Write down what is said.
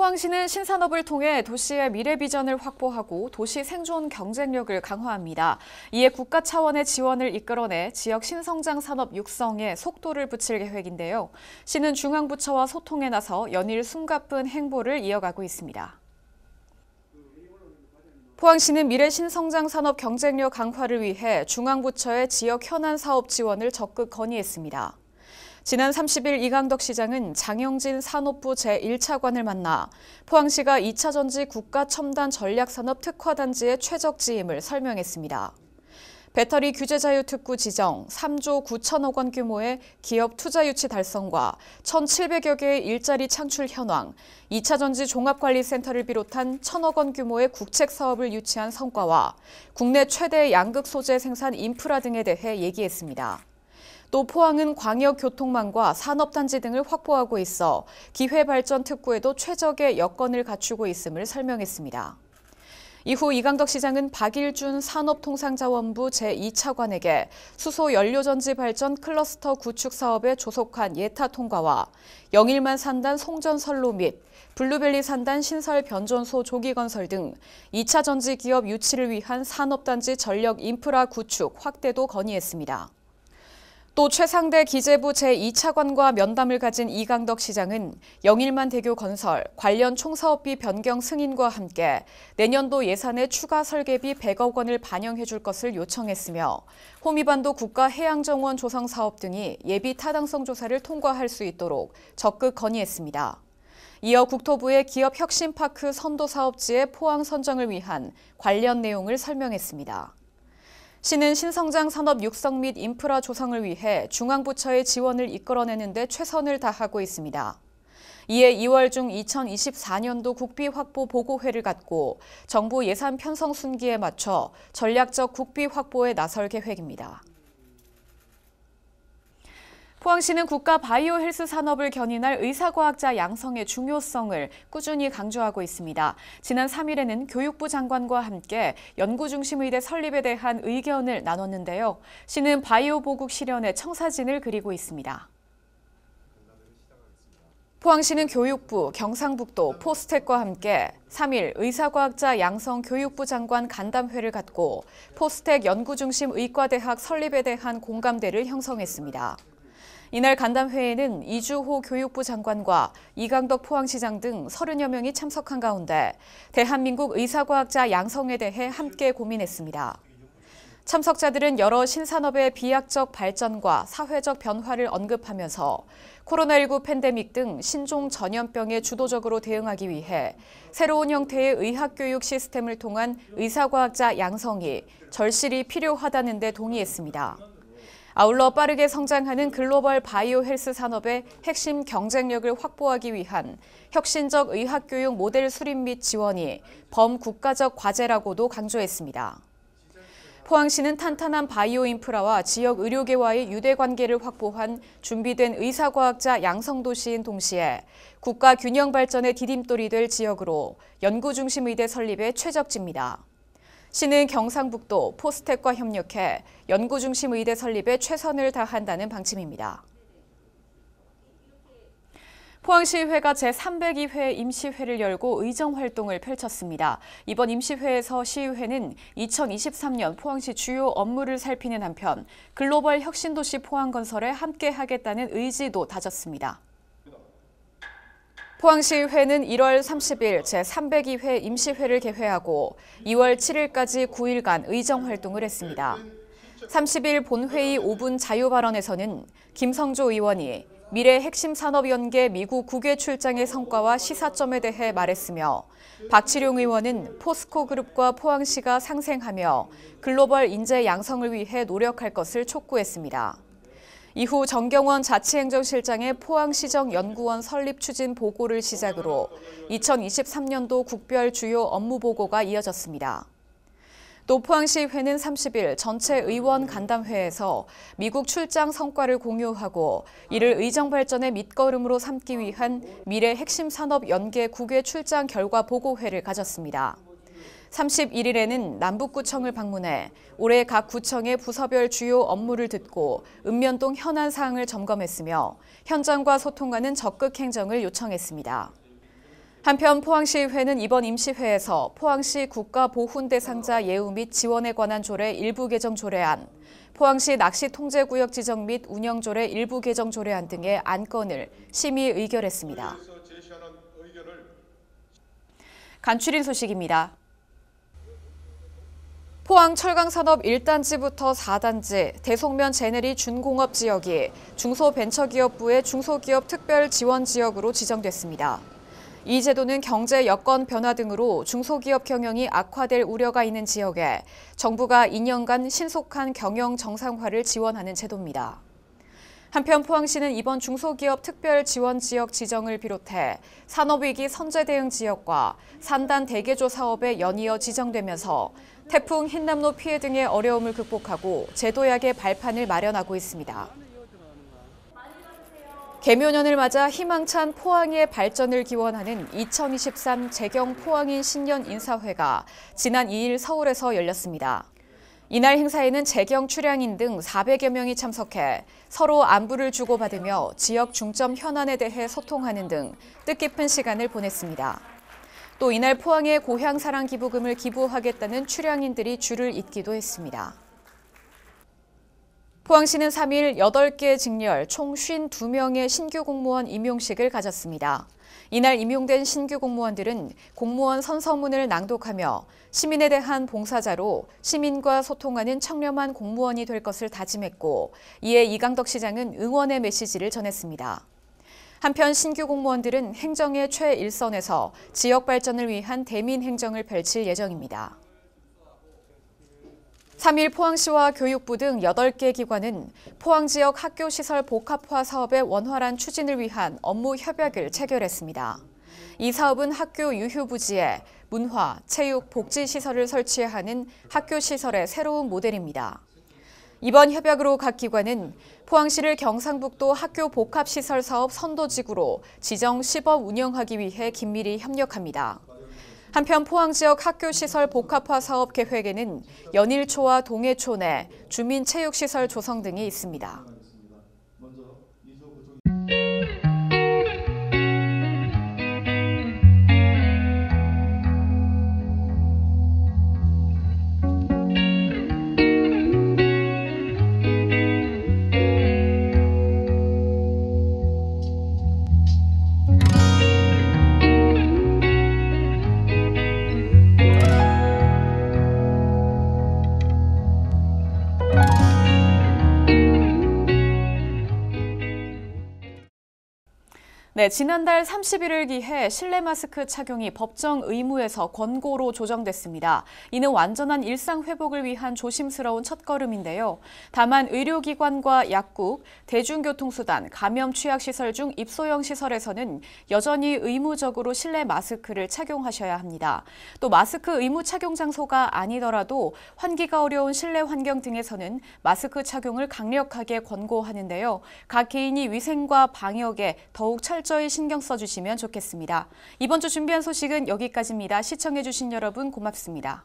포항시는 신산업을 통해 도시의 미래 비전을 확보하고 도시 생존 경쟁력을 강화합니다. 이에 국가 차원의 지원을 이끌어내 지역 신성장 산업 육성에 속도를 붙일 계획인데요. 시는 중앙부처와 소통에 나서 연일 숨가쁜 행보를 이어가고 있습니다. 포항시는 미래 신성장 산업 경쟁력 강화를 위해 중앙부처의 지역 현안 사업 지원을 적극 건의했습니다. 지난 30일 이강덕 시장은 장영진 산업부 제1차관을 만나 포항시가 2차전지 국가첨단 전략산업 특화단지의 최적지임을 설명했습니다. 배터리 규제 자유 특구 지정, 3조 9천억 원 규모의 기업 투자 유치 달성과 1,700여 개의 일자리 창출 현황, 2차 전지 종합관리센터를 비롯한 천억 원 규모의 국책 사업을 유치한 성과와 국내 최대 양극 소재 생산 인프라 등에 대해 얘기했습니다. 또 포항은 광역 교통망과 산업단지 등을 확보하고 있어 기회 발전 특구에도 최적의 여건을 갖추고 있음을 설명했습니다. 이후 이강덕 시장은 박일준 산업통상자원부 제2차관에게 수소 연료전지 발전 클러스터 구축 사업에 조속한 예타 통과와 영일만 산단 송전선로 및 블루밸리 산단 신설 변전소 조기 건설 등 2차 전지 기업 유치를 위한 산업단지 전력 인프라 구축 확대도 건의했습니다. 또 최상대 기재부 제2차관과 면담을 가진 이강덕 시장은 영일만 대교 건설 관련 총사업비 변경 승인과 함께 내년도 예산의 추가 설계비 100억 원을 반영해 줄 것을 요청했으며 호미반도 국가해양정원 조성 사업 등이 예비 타당성 조사를 통과할 수 있도록 적극 건의했습니다. 이어 국토부의 기업혁신파크 선도사업지의 포항 선정을 위한 관련 내용을 설명했습니다. 시는 신성장 산업 육성 및 인프라 조성을 위해 중앙부처의 지원을 이끌어내는 데 최선을 다하고 있습니다. 이에 2월 중 2024년도 국비 확보 보고회를 갖고 정부 예산 편성 순기에 맞춰 전략적 국비 확보에 나설 계획입니다. 포항시는 국가 바이오 헬스 산업을 견인할 의사과학자 양성의 중요성을 꾸준히 강조하고 있습니다. 지난 3일에는 교육부 장관과 함께 연구중심의대 설립에 대한 의견을 나눴는데요. 시는 바이오 보국 실현의 청사진을 그리고 있습니다. 포항시는 교육부, 경상북도, 포스텍과 함께 3일 의사과학자 양성 교육부 장관 간담회를 갖고 포스텍 연구중심 의과대학 설립에 대한 공감대를 형성했습니다. 이날 간담회에는 이주호 교육부 장관과 이강덕 포항시장 등 30여 명이 참석한 가운데 대한민국 의사과학자 양성에 대해 함께 고민했습니다. 참석자들은 여러 신산업의 비약적 발전과 사회적 변화를 언급하면서 코로나19 팬데믹 등 신종 전염병에 주도적으로 대응하기 위해 새로운 형태의 의학교육 시스템을 통한 의사과학자 양성이 절실히 필요하다는 데 동의했습니다. 아울러 빠르게 성장하는 글로벌 바이오 헬스 산업의 핵심 경쟁력을 확보하기 위한 혁신적 의학교육 모델 수립 및 지원이 범국가적 과제라고도 강조했습니다. 포항시는 탄탄한 바이오 인프라와 지역 의료계와의 유대 관계를 확보한 준비된 의사과학자 양성도시인 동시에 국가 균형 발전의 디딤돌이 될 지역으로 연구중심 의대 설립의 최적지입니다. 시는 경상북도 포스텍과 협력해 연구중심 의대 설립에 최선을 다한다는 방침입니다. 포항시의회가 제302회 임시회를 열고 의정활동을 펼쳤습니다. 이번 임시회에서 시의회는 2023년 포항시 주요 업무를 살피는 한편 글로벌 혁신도시 포항 건설에 함께하겠다는 의지도 다졌습니다. 포항시의회는 1월 30일 제302회 임시회를 개회하고 2월 7일까지 9일간 의정 활동을 했습니다. 30일 본회의 5분 자유 발언에서는 김성조 의원이 미래 핵심 산업연계 미국 국외 출장의 성과와 시사점에 대해 말했으며 박치룡 의원은 포스코 그룹과 포항시가 상생하며 글로벌 인재 양성을 위해 노력할 것을 촉구했습니다. 이후 정경원 자치행정실장의 포항시정연구원 설립 추진 보고를 시작으로 2023년도 국별 주요 업무 보고가 이어졌습니다. 또 포항시의회는 30일 전체 의원 간담회에서 미국 출장 성과를 공유하고 이를 의정 발전의 밑거름으로 삼기 위한 미래 핵심 산업 연계 국외 출장 결과 보고회를 가졌습니다. 31일에는 남북구청을 방문해 올해 각 구청의 부서별 주요 업무를 듣고 읍면동 현안 사항을 점검했으며 현장과 소통하는 적극 행정을 요청했습니다. 한편 포항시의회는 이번 임시회에서 포항시 국가보훈대상자 예우 및 지원에 관한 조례 일부 개정 조례안, 포항시 낚시통제구역 지정 및 운영 조례 일부 개정 조례안 등의 안건을 심의 의결했습니다. 간추린 소식입니다. 포항 철강산업 1단지부터 4단지, 대송면 제네리 준공업 지역이 중소벤처기업부의 중소기업 특별 지원 지역으로 지정됐습니다. 이 제도는 경제 여건 변화 등으로 중소기업 경영이 악화될 우려가 있는 지역에 정부가 2년간 신속한 경영 정상화를 지원하는 제도입니다. 한편 포항시는 이번 중소기업 특별 지원 지역 지정을 비롯해 산업위기 선제 대응 지역과 산단 대개조 사업에 연이어 지정되면서 태풍 흰남노 피해 등의 어려움을 극복하고 제도약의 발판을 마련하고 있습니다. 개묘년을 맞아 희망찬 포항의 발전을 기원하는 2023 재경 포항인 신년 인사회가 지난 2일 서울에서 열렸습니다. 이날 행사에는 재경 출향인 등 400여 명이 참석해 서로 안부를 주고받으며 지역 중점 현안에 대해 소통하는 등 뜻깊은 시간을 보냈습니다. 또 이날 포항에 고향 사랑 기부금을 기부하겠다는 출향인들이 줄을 잇기도 했습니다. 포항시는 3일 8개 직렬 총 52명의 신규 공무원 임용식을 가졌습니다. 이날 임용된 신규 공무원들은 공무원 선서문을 낭독하며 시민에 대한 봉사자로 시민과 소통하는 청렴한 공무원이 될 것을 다짐했고 이에 이강덕 시장은 응원의 메시지를 전했습니다. 한편 신규 공무원들은 행정의 최일선에서 지역 발전을 위한 대민 행정을 펼칠 예정입니다. 3일 포항시와 교육부 등 8개 기관은 포항 지역 학교 시설 복합화 사업의 원활한 추진을 위한 업무 협약을 체결했습니다. 이 사업은 학교 유휴 부지에 문화, 체육, 복지 시설을 설치하는 학교 시설의 새로운 모델입니다. 이번 협약으로 각 기관은 포항시를 경상북도 학교 복합시설 사업 선도지구로 지정 시범 운영하기 위해 긴밀히 협력합니다. 한편 포항 지역 학교 시설 복합화 사업 계획에는 연일초와 동해초 내 주민체육시설 조성 등이 있습니다. 네, 지난달 3 0일을 기해 실내 마스크 착용이 법정 의무에서 권고로 조정됐습니다. 이는 완전한 일상 회복을 위한 조심스러운 첫걸음인데요. 다만 의료기관과 약국, 대중교통수단, 감염 취약시설 중 입소형 시설에서는 여전히 의무적으로 실내 마스크를 착용하셔야 합니다. 또 마스크 의무 착용 장소가 아니더라도 환기가 어려운 실내 환경 등에서는 마스크 착용을 강력하게 권고하는데요. 각 개인이 위생과 방역에 더욱 철저히 철저히 신경 써주시면 좋겠습니다. 이번 주 준비한 소식은 여기까지입니다. 시청해주신 여러분 고맙습니다.